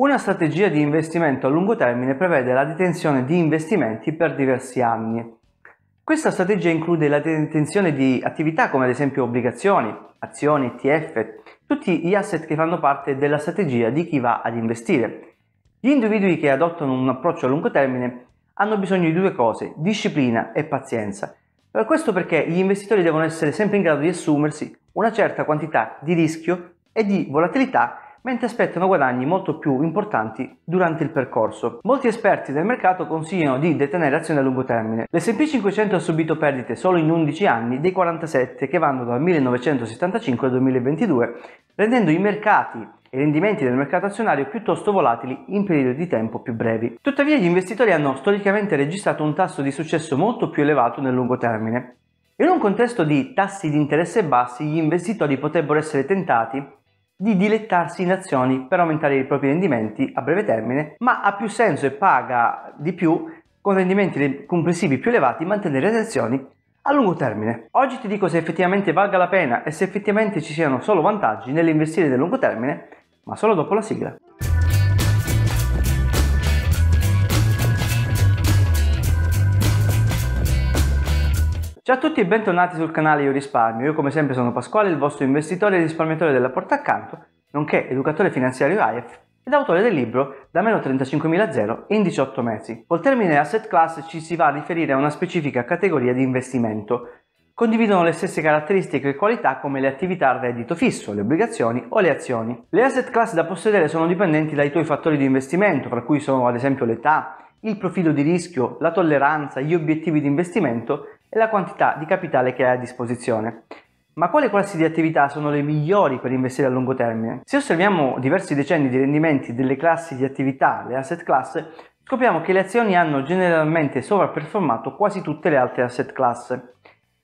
Una strategia di investimento a lungo termine prevede la detenzione di investimenti per diversi anni. Questa strategia include la detenzione di attività come ad esempio obbligazioni, azioni, ETF, tutti gli asset che fanno parte della strategia di chi va ad investire. Gli individui che adottano un approccio a lungo termine hanno bisogno di due cose, disciplina e pazienza. Questo perché gli investitori devono essere sempre in grado di assumersi una certa quantità di rischio e di volatilità mentre aspettano guadagni molto più importanti durante il percorso. Molti esperti del mercato consigliano di detenere azioni a lungo termine. L'S&P 500 ha subito perdite solo in 11 anni dei 47 che vanno dal 1975 al 2022, rendendo i mercati e i rendimenti del mercato azionario piuttosto volatili in periodi di tempo più brevi. Tuttavia gli investitori hanno storicamente registrato un tasso di successo molto più elevato nel lungo termine. In un contesto di tassi di interesse bassi, gli investitori potrebbero essere tentati di dilettarsi in azioni per aumentare i propri rendimenti a breve termine, ma ha più senso e paga di più con rendimenti complessivi più elevati mantenere le azioni a lungo termine. Oggi ti dico se effettivamente valga la pena e se effettivamente ci siano solo vantaggi nell'investire nel lungo termine, ma solo dopo la sigla. Ciao a tutti e bentornati sul canale Io Risparmio. Io come sempre sono Pasquale, il vostro investitore e risparmiatore della porta accanto, nonché educatore finanziario AIF ed autore del libro Da meno 35.000 in 18 mesi. Col termine asset class ci si va a riferire a una specifica categoria di investimento. Condividono le stesse caratteristiche e qualità come le attività a reddito fisso, le obbligazioni o le azioni. Le asset class da possedere sono dipendenti dai tuoi fattori di investimento, fra cui sono ad esempio l'età, il profilo di rischio, la tolleranza, gli obiettivi di investimento e la quantità di capitale che hai a disposizione. Ma quali classi di attività sono le migliori per investire a lungo termine? Se osserviamo diversi decenni di rendimenti delle classi di attività, le asset class, scopriamo che le azioni hanno generalmente sovraperformato quasi tutte le altre asset class.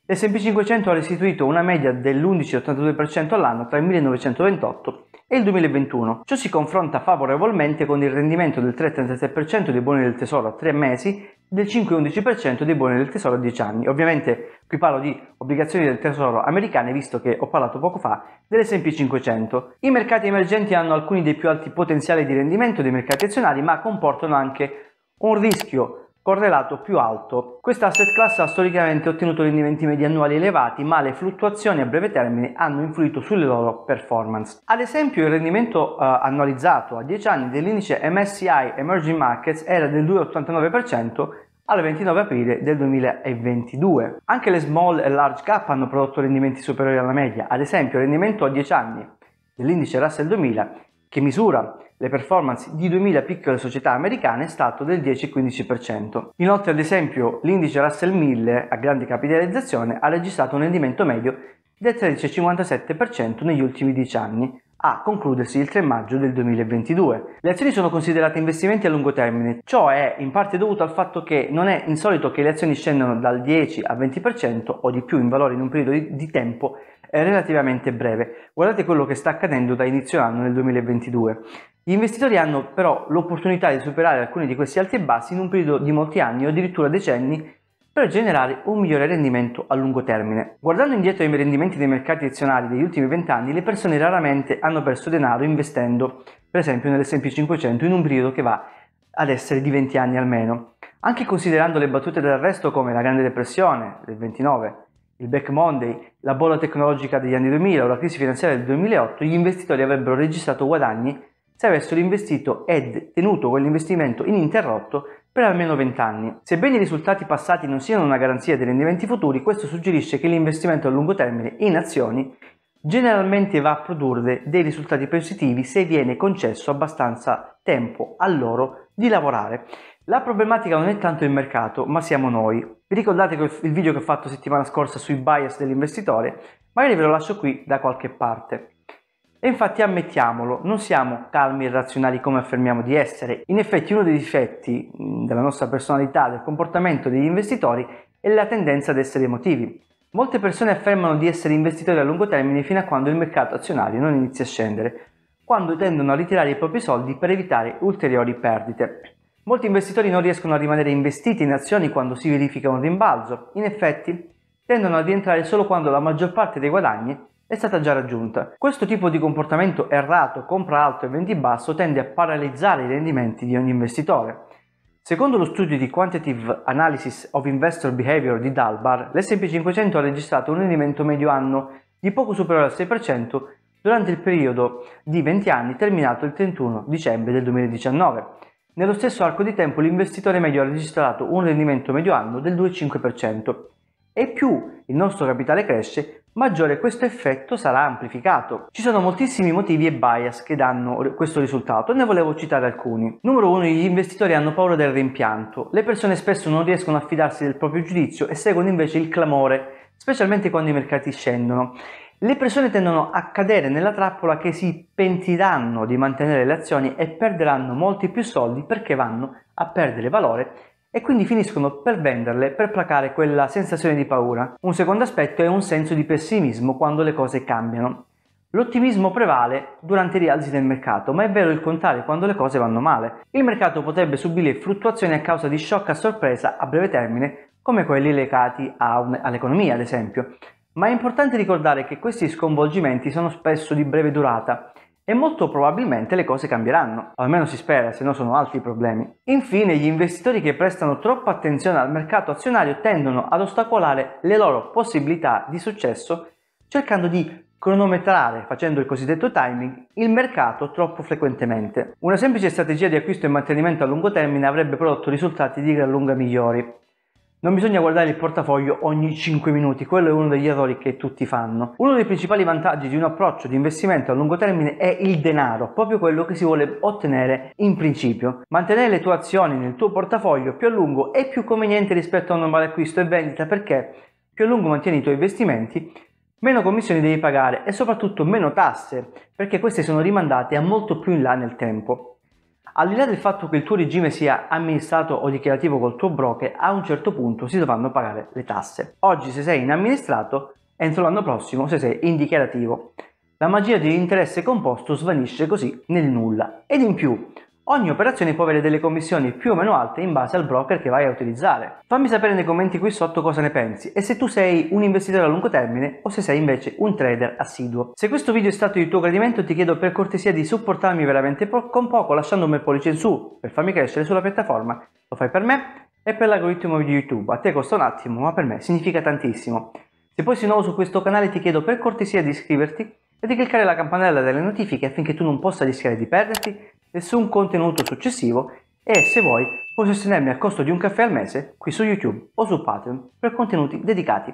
L'S&P 500 ha restituito una media dell'11,82% all'anno tra il 1928 e il 2021. Ciò si confronta favorevolmente con il rendimento del 3,36% dei buoni del tesoro a 3 mesi e del 5,11% dei buoni del tesoro a 10 anni. Ovviamente qui parlo di obbligazioni del tesoro americane visto che ho parlato poco fa dell'S&P 500. I mercati emergenti hanno alcuni dei più alti potenziali di rendimento dei mercati azionari ma comportano anche un rischio correlato più alto. Questa asset class ha storicamente ottenuto rendimenti medi annuali elevati, ma le fluttuazioni a breve termine hanno influito sulle loro performance. Ad esempio, il rendimento eh, annualizzato a 10 anni dell'indice MSI Emerging Markets era del 2,89% al 29 aprile del 2022. Anche le small e large cap hanno prodotto rendimenti superiori alla media, ad esempio il rendimento a 10 anni dell'indice Russell 2000 che misura le performance di 2000 piccole società americane è stato del 10-15%. Inoltre, ad esempio, l'indice Russell 1000 a grande capitalizzazione ha registrato un rendimento medio del 13-57% negli ultimi 10 anni, a concludersi il 3 maggio del 2022. Le azioni sono considerate investimenti a lungo termine, ciò è in parte dovuto al fatto che non è insolito che le azioni scendano dal 10 al 20% o di più in valore in un periodo di, tempo eh, relativamente breve. Guardate quello che sta accadendo da inizio anno nel 2022. Gli investitori hanno però l'opportunità di superare alcuni di questi alti e bassi in un periodo di molti anni o addirittura decenni per generare un migliore rendimento a lungo termine. Guardando indietro ai rendimenti dei mercati azionari degli ultimi vent'anni, le persone raramente hanno perso denaro investendo, per esempio, nell'S&P 500 in un periodo che va ad essere di 20 anni almeno. Anche considerando le battute dell'arresto come la Grande Depressione del 29, il Black Monday, la bolla tecnologica degli anni 2000 o la crisi finanziaria del 2008, gli investitori avrebbero registrato guadagni se avessero investito ed tenuto quell'investimento ininterrotto per almeno 20 anni. Sebbene i risultati passati non siano una garanzia dei rendimenti futuri, questo suggerisce che l'investimento a lungo termine in azioni generalmente va a produrre dei risultati positivi se viene concesso abbastanza tempo a loro di lavorare. La problematica non è tanto il mercato, ma siamo noi. Vi ricordate il video che ho fatto settimana scorsa sui bias dell'investitore? Magari ve lo lascio qui da qualche parte. E infatti ammettiamolo, non siamo calmi e razionali come affermiamo di essere. In effetti uno dei difetti mm, della nostra personalità, del comportamento degli investitori, è la tendenza ad essere emotivi. Molte persone affermano di essere investitori a lungo termine fino a quando il mercato azionario non inizia a scendere, quando tendono a ritirare i propri soldi per evitare ulteriori perdite. Molti investitori non riescono a rimanere investiti in azioni quando si verifica un rimbalzo. In effetti, tendono a rientrare solo quando la maggior parte dei guadagni è stata già raggiunta. Questo tipo di comportamento errato, compra alto e vendi basso, tende a paralizzare i rendimenti di ogni investitore. Secondo lo studio di Quantitative Analysis of Investor Behavior di Dalbar, l'S&P 500 ha registrato un rendimento medio anno di poco superiore al 6% durante il periodo di 20 anni terminato il 31 dicembre del 2019. Nello stesso arco di tempo l'investitore medio ha registrato un rendimento medio anno del 2,5% e più il nostro capitale cresce, maggiore questo effetto sarà amplificato. Ci sono moltissimi motivi e bias che danno questo risultato e ne volevo citare alcuni. Numero uno, gli investitori hanno paura del rimpianto. Le persone spesso non riescono a fidarsi del proprio giudizio e seguono invece il clamore, specialmente quando i mercati scendono. Le persone tendono a cadere nella trappola che si pentiranno di mantenere le azioni e perderanno molti più soldi perché vanno a perdere valore e quindi finiscono per venderle per placare quella sensazione di paura. Un secondo aspetto è un senso di pessimismo quando le cose cambiano. L'ottimismo prevale durante i rialzi del mercato, ma è vero il contrario quando le cose vanno male. Il mercato potrebbe subire fluttuazioni a causa di shock a sorpresa a breve termine, come quelli legati all'economia, ad esempio. Ma è importante ricordare che questi sconvolgimenti sono spesso di breve durata e molto probabilmente le cose cambieranno, almeno si spera, se no sono altri problemi. Infine, gli investitori che prestano troppa attenzione al mercato azionario tendono ad ostacolare le loro possibilità di successo cercando di cronometrare, facendo il cosiddetto timing, il mercato troppo frequentemente. Una semplice strategia di acquisto e mantenimento a lungo termine avrebbe prodotto risultati di gran lunga migliori. Non bisogna guardare il portafoglio ogni 5 minuti, quello è uno degli errori che tutti fanno. Uno dei principali vantaggi di un approccio di investimento a lungo termine è il denaro, proprio quello che si vuole ottenere in principio. Mantenere le tue azioni nel tuo portafoglio più a lungo è più conveniente rispetto a un normale acquisto e vendita perché più a lungo mantieni i tuoi investimenti, meno commissioni devi pagare e soprattutto meno tasse, perché queste sono rimandate a molto più in là nel tempo. Al di là del fatto che il tuo regime sia amministrato o dichiarativo col tuo broker, a un certo punto si dovranno pagare le tasse. Oggi se sei in amministrato, entro l'anno prossimo se sei in dichiarativo. La magia dell'interesse composto svanisce così nel nulla. Ed in più, Ogni operazione può avere delle commissioni più o meno alte in base al broker che vai a utilizzare. Fammi sapere nei commenti qui sotto cosa ne pensi e se tu sei un investitore a lungo termine o se sei invece un trader assiduo. Se questo video è stato di tuo gradimento ti chiedo per cortesia di supportarmi veramente po- con poco lasciando un bel pollice in su per farmi crescere sulla piattaforma. Lo fai per me e per l'algoritmo di YouTube. A te costa un attimo ma per me significa tantissimo. Se poi sei nuovo su questo canale ti chiedo per cortesia di iscriverti e di cliccare la campanella delle notifiche affinché tu non possa rischiare di perderti nessun contenuto successivo e se vuoi puoi sostenermi al costo di un caffè al mese qui su YouTube o su Patreon per contenuti dedicati.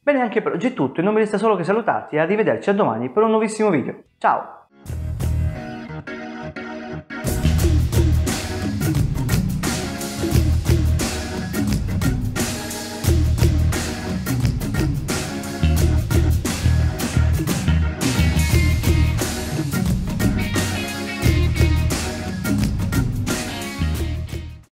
Bene, anche per oggi è tutto e non mi resta solo che salutarti e arrivederci a domani per un nuovissimo video. Ciao!